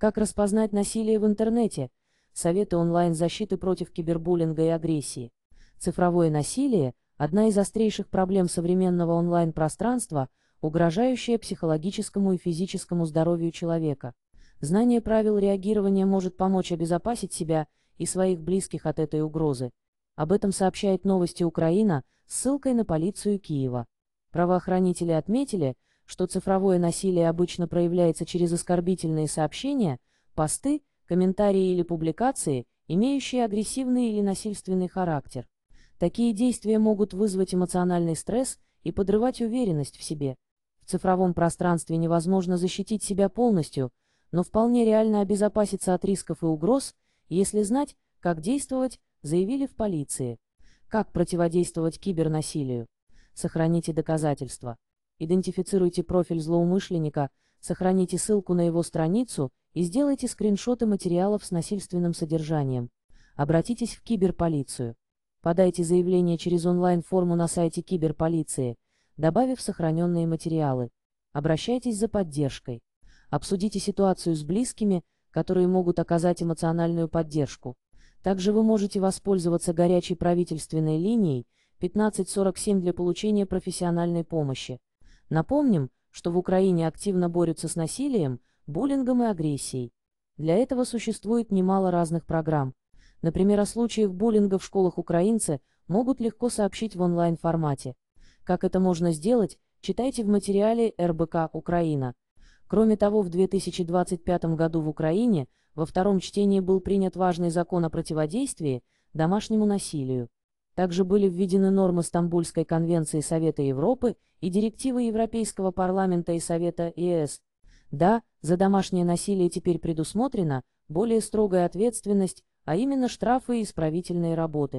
Как распознать насилие в интернете? Советы онлайн-защиты против кибербуллинга и агрессии. Цифровое насилие – одна из острейших проблем современного онлайн-пространства, угрожающая психологическому и физическому здоровью человека. Знание правил реагирования может помочь обезопасить себя и своих близких от этой угрозы. Об этом сообщает новости Украина с ссылкой на полицию Киева. Правоохранители отметили, что цифровое насилие обычно проявляется через оскорбительные сообщения, посты, комментарии или публикации, имеющие агрессивный или насильственный характер. Такие действия могут вызвать эмоциональный стресс и подрывать уверенность в себе. В цифровом пространстве невозможно защитить себя полностью, но вполне реально обезопаситься от рисков и угроз, если знать, как действовать, заявили в полиции. Как противодействовать кибернасилию? Сохраните доказательства идентифицируйте профиль злоумышленника, сохраните ссылку на его страницу и сделайте скриншоты материалов с насильственным содержанием. Обратитесь в киберполицию. Подайте заявление через онлайн-форму на сайте киберполиции, добавив сохраненные материалы. Обращайтесь за поддержкой. Обсудите ситуацию с близкими, которые могут оказать эмоциональную поддержку. Также вы можете воспользоваться горячей правительственной линией 1547 для получения профессиональной помощи. Напомним, что в Украине активно борются с насилием, буллингом и агрессией. Для этого существует немало разных программ. Например, о случаях буллинга в школах украинцы могут легко сообщить в онлайн-формате. Как это можно сделать, читайте в материале РБК «Украина». Кроме того, в 2025 году в Украине во втором чтении был принят важный закон о противодействии домашнему насилию. Также были введены нормы Стамбульской конвенции Совета Европы и директивы Европейского парламента и Совета ЕС. Да, за домашнее насилие теперь предусмотрена более строгая ответственность, а именно штрафы и исправительные работы.